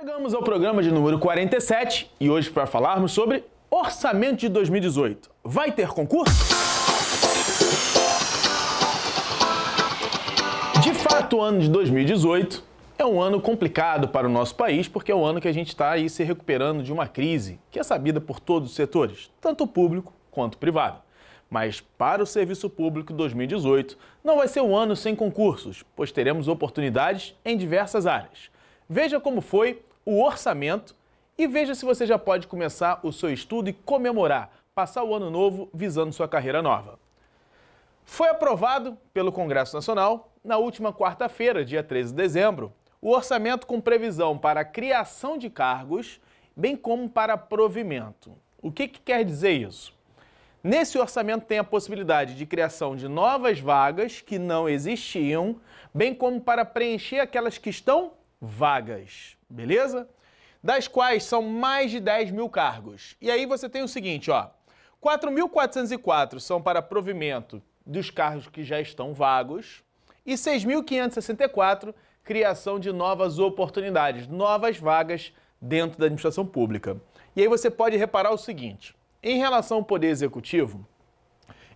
Chegamos ao programa de número 47 e hoje para falarmos sobre orçamento de 2018. Vai ter concurso? De fato, o ano de 2018 é um ano complicado para o nosso país porque é o ano que a gente está aí se recuperando de uma crise que é sabida por todos os setores, tanto o público quanto o privado. Mas para o serviço público 2018 não vai ser um ano sem concursos, pois teremos oportunidades em diversas áreas. Veja como foi o orçamento e veja se você já pode começar o seu estudo e comemorar, passar o ano novo visando sua carreira nova. Foi aprovado pelo Congresso Nacional, na última quarta-feira, dia 13 de dezembro, o orçamento com previsão para a criação de cargos, bem como para provimento. O que, que quer dizer isso? Nesse orçamento tem a possibilidade de criação de novas vagas que não existiam, bem como para preencher aquelas que estão vagas beleza? Das quais são mais de 10 mil cargos. E aí você tem o seguinte, ó, 4.404 são para provimento dos cargos que já estão vagos e 6.564 criação de novas oportunidades, novas vagas dentro da administração pública. E aí você pode reparar o seguinte: em relação ao Poder Executivo,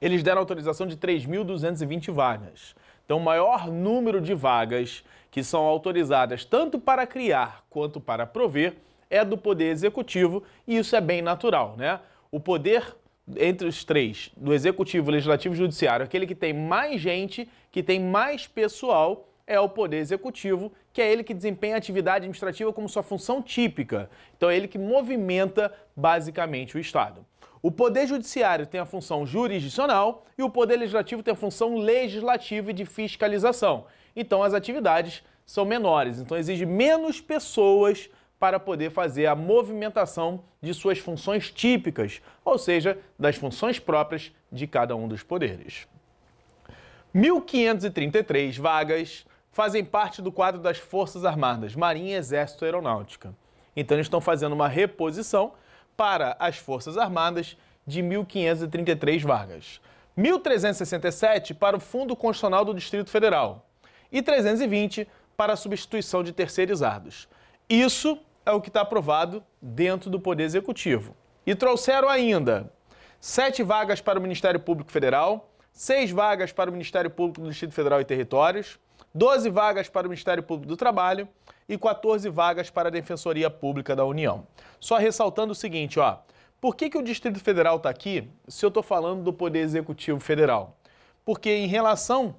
eles deram autorização de 3.220 vagas. Então, o maior número de vagas que são autorizadas tanto para criar quanto para prover, é do Poder Executivo e isso é bem natural, né? O poder entre os três, do Executivo, Legislativo e Judiciário, aquele que tem mais gente, que tem mais pessoal, é o Poder Executivo, que é ele que desempenha a atividade administrativa como sua função típica. Então é ele que movimenta basicamente o Estado. O Poder Judiciário tem a função jurisdicional e o Poder Legislativo tem a função legislativa e de fiscalização. Então, as atividades são menores, então exige menos pessoas para poder fazer a movimentação de suas funções típicas, ou seja, das funções próprias de cada um dos poderes. 1.533 vagas fazem parte do quadro das Forças Armadas, Marinha, Exército e Aeronáutica. Então, eles estão fazendo uma reposição para as Forças Armadas de 1.533 vagas, 1.367 para o Fundo Constitucional do Distrito Federal e 320 para a substituição de terceirizados. Isso é o que está aprovado dentro do Poder Executivo. E trouxeram ainda sete vagas para o Ministério Público Federal, seis vagas para o Ministério Público do Distrito Federal e Territórios, 12 vagas para o Ministério Público do Trabalho e 14 vagas para a Defensoria Pública da União. Só ressaltando o seguinte, ó, por que, que o Distrito Federal está aqui se eu estou falando do Poder Executivo Federal? Porque em relação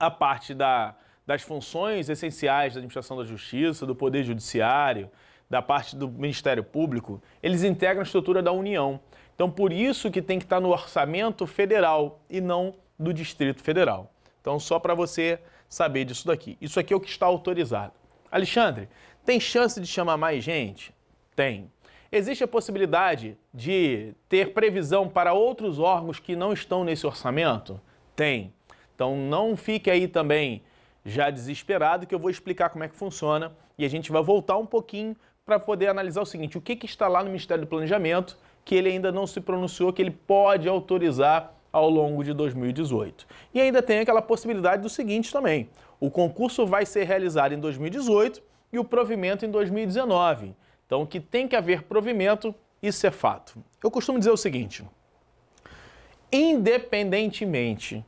à parte da, das funções essenciais da administração da justiça, do Poder Judiciário, da parte do Ministério Público, eles integram a estrutura da União. Então, por isso que tem que estar tá no orçamento federal e não do Distrito Federal. Então, só para você saber disso daqui. Isso aqui é o que está autorizado. Alexandre, tem chance de chamar mais gente? Tem. Existe a possibilidade de ter previsão para outros órgãos que não estão nesse orçamento? Tem. Então não fique aí também já desesperado que eu vou explicar como é que funciona e a gente vai voltar um pouquinho para poder analisar o seguinte, o que, que está lá no Ministério do Planejamento que ele ainda não se pronunciou, que ele pode autorizar ao longo de 2018. E ainda tem aquela possibilidade do seguinte também, o concurso vai ser realizado em 2018 e o provimento em 2019. Então, que tem que haver provimento, isso é fato. Eu costumo dizer o seguinte: independentemente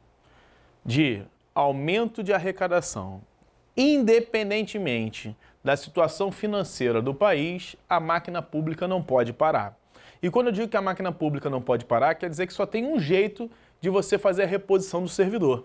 de aumento de arrecadação, independentemente da situação financeira do país, a máquina pública não pode parar. E quando eu digo que a máquina pública não pode parar, quer dizer que só tem um jeito de você fazer a reposição do servidor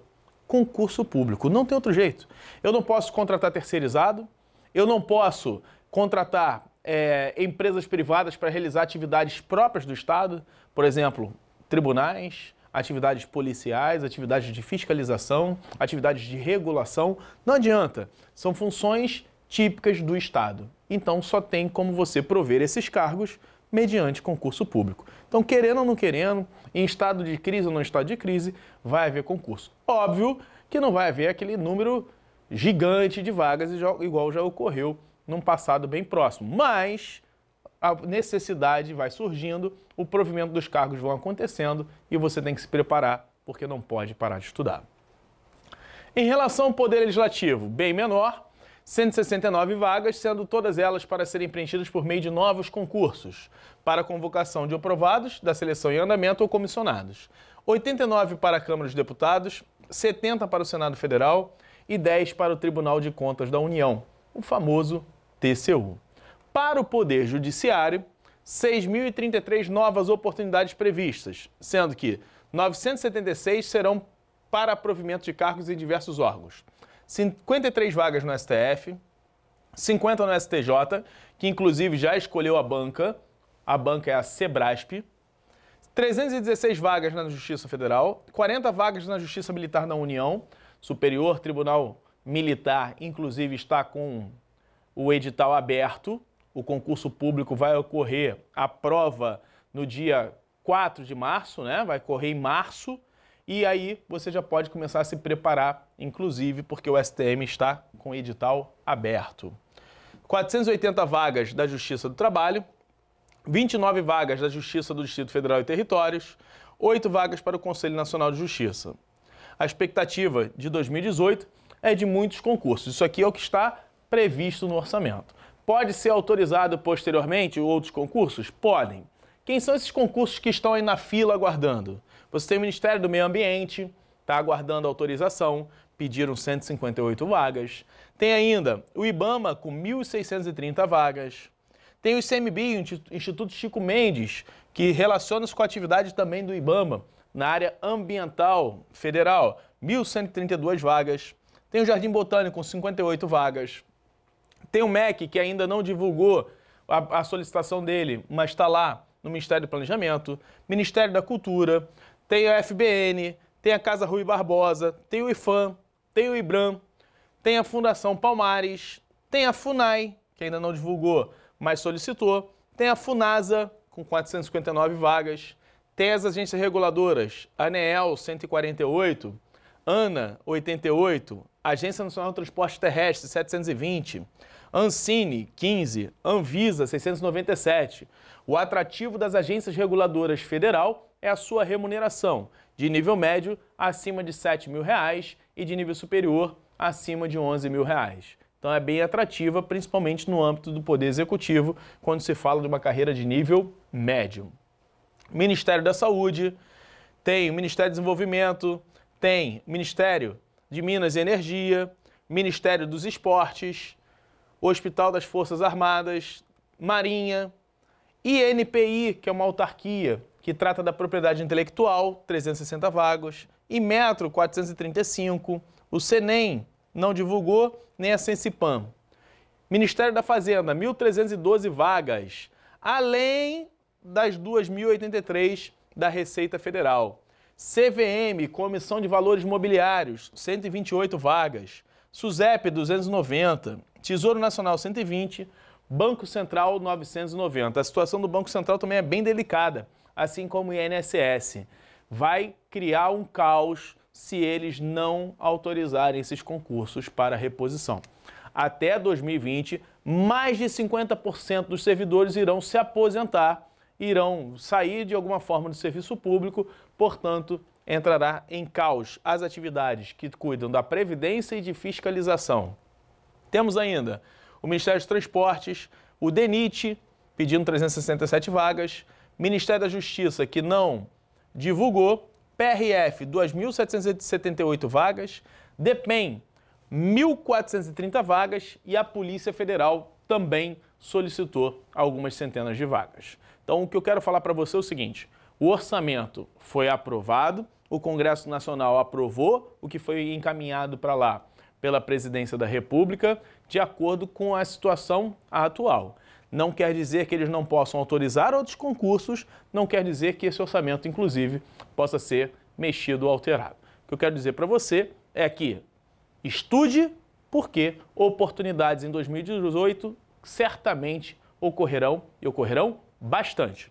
concurso público. Não tem outro jeito. Eu não posso contratar terceirizado, eu não posso contratar é, empresas privadas para realizar atividades próprias do Estado, por exemplo, tribunais, atividades policiais, atividades de fiscalização, atividades de regulação. Não adianta. São funções típicas do Estado. Então só tem como você prover esses cargos mediante concurso público. Então, querendo ou não querendo, em estado de crise ou não estado de crise, vai haver concurso. Óbvio que não vai haver aquele número gigante de vagas, igual já ocorreu num passado bem próximo. Mas a necessidade vai surgindo, o provimento dos cargos vão acontecendo e você tem que se preparar, porque não pode parar de estudar. Em relação ao poder legislativo, bem menor, 169 vagas, sendo todas elas para serem preenchidas por meio de novos concursos, para convocação de aprovados, da seleção em andamento ou comissionados. 89 para a Câmara dos Deputados, 70 para o Senado Federal e 10 para o Tribunal de Contas da União, o famoso TCU. Para o Poder Judiciário, 6.033 novas oportunidades previstas, sendo que 976 serão para provimento de cargos em diversos órgãos. 53 vagas no STF, 50 no STJ, que inclusive já escolheu a banca, a banca é a Sebrasp, 316 vagas na Justiça Federal, 40 vagas na Justiça Militar da União, Superior Tribunal Militar, inclusive, está com o edital aberto. O concurso público vai ocorrer a prova no dia 4 de março, né? Vai correr em março. E aí você já pode começar a se preparar, inclusive porque o STM está com o edital aberto. 480 vagas da Justiça do Trabalho, 29 vagas da Justiça do Distrito Federal e Territórios, 8 vagas para o Conselho Nacional de Justiça. A expectativa de 2018 é de muitos concursos. Isso aqui é o que está previsto no orçamento. Pode ser autorizado posteriormente outros concursos? Podem. Quem são esses concursos que estão aí na fila aguardando? Você tem o Ministério do Meio Ambiente, está aguardando autorização, pediram 158 vagas. Tem ainda o IBAMA com 1.630 vagas. Tem o ICMBio, Instituto Chico Mendes, que relaciona-se com a atividade também do IBAMA na área ambiental federal, 1.132 vagas. Tem o Jardim Botânico com 58 vagas. Tem o MEC, que ainda não divulgou a, a solicitação dele, mas está lá no Ministério do Planejamento, Ministério da Cultura, tem a FBN, tem a Casa Rui Barbosa, tem o IFAM, tem o IBRAM, tem a Fundação Palmares, tem a FUNAI, que ainda não divulgou, mas solicitou, tem a FUNASA, com 459 vagas, tem as agências reguladoras, ANEEL, 148, ANA, 88, Agência Nacional de Transporte Terrestre, 720, Ancine, 15, Anvisa, 697. O atrativo das agências reguladoras federal é a sua remuneração, de nível médio acima de 7 mil reais e de nível superior acima de 11 mil reais. Então é bem atrativa, principalmente no âmbito do Poder Executivo, quando se fala de uma carreira de nível médio. Ministério da Saúde, tem o Ministério do Desenvolvimento, tem o Ministério de Minas e Energia, Ministério dos Esportes, Hospital das Forças Armadas, Marinha, INPI, que é uma autarquia que trata da propriedade intelectual, 360 vagas, e Metro, 435, o Senem não divulgou, nem a Sensipan. Ministério da Fazenda, 1.312 vagas, além das 2.083 da Receita Federal. CVM, Comissão de Valores Mobiliários, 128 vagas. SUSEP, 290. Tesouro Nacional, 120. Banco Central, 990. A situação do Banco Central também é bem delicada assim como o INSS. Vai criar um caos se eles não autorizarem esses concursos para reposição. Até 2020, mais de 50% dos servidores irão se aposentar, irão sair de alguma forma do serviço público, portanto, entrará em caos as atividades que cuidam da previdência e de fiscalização. Temos ainda o Ministério dos Transportes, o DENIT, pedindo 367 vagas, Ministério da Justiça, que não divulgou, PRF, 2.778 vagas, DEPEN, 1.430 vagas e a Polícia Federal também solicitou algumas centenas de vagas. Então, o que eu quero falar para você é o seguinte: o orçamento foi aprovado, o Congresso Nacional aprovou o que foi encaminhado para lá pela Presidência da República, de acordo com a situação atual. Não quer dizer que eles não possam autorizar outros concursos, não quer dizer que esse orçamento, inclusive, possa ser mexido ou alterado. O que eu quero dizer para você é que estude, porque oportunidades em 2018 certamente ocorrerão e ocorrerão bastante.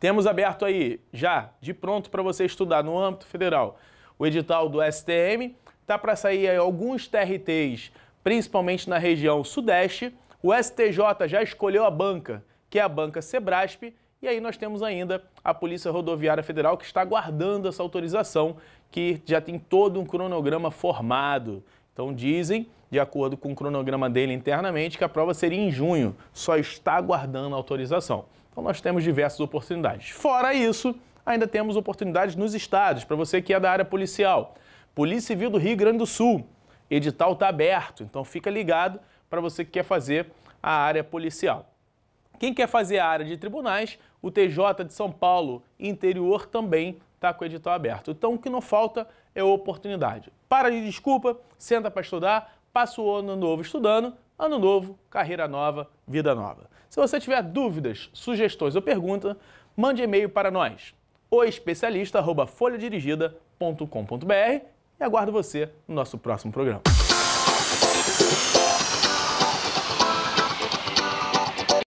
Temos aberto aí, já de pronto, para você estudar no âmbito federal o edital do STM. Está para sair alguns TRTs, principalmente na região sudeste. O STJ já escolheu a banca, que é a banca Sebrasp, e aí nós temos ainda a Polícia Rodoviária Federal que está aguardando essa autorização, que já tem todo um cronograma formado. Então dizem, de acordo com o cronograma dele internamente, que a prova seria em junho, só está aguardando a autorização. Então nós temos diversas oportunidades. Fora isso, ainda temos oportunidades nos estados, para você que é da área policial. Polícia Civil do Rio Grande do Sul, edital está aberto, então fica ligado para você que quer fazer a área policial. Quem quer fazer a área de tribunais, o TJ de São Paulo Interior também está com o edital aberto. Então, o que não falta é oportunidade. Para de desculpa, senta para estudar, passa o ano novo estudando, ano novo, carreira nova, vida nova. Se você tiver dúvidas, sugestões ou perguntas, mande e-mail para nós, o e aguardo você no nosso próximo programa.